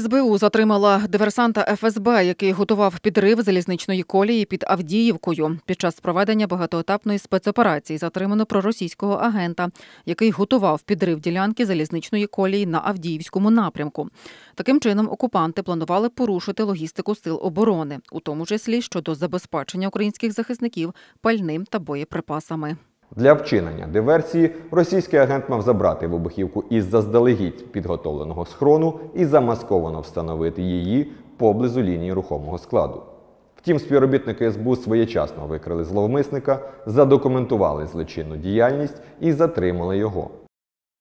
СБУ затримала диверсанта ФСБ, який готував підрив залізничної колії під Авдіївкою. Під час проведення багатоетапної спецоперації затримано проросійського агента, який готував підрив ділянки залізничної колії на Авдіївському напрямку. Таким чином окупанти планували порушити логістику сил оборони, у тому числі щодо забезпечення українських захисників пальним та боєприпасами. Для вчинення диверсії російський агент мав забрати вибухівку із заздалегідь підготовленого схрону і замасковано встановити її поблизу лінії рухомого складу. Втім, співробітники СБУ своєчасно викрили зловмисника, задокументували злочинну діяльність і затримали його.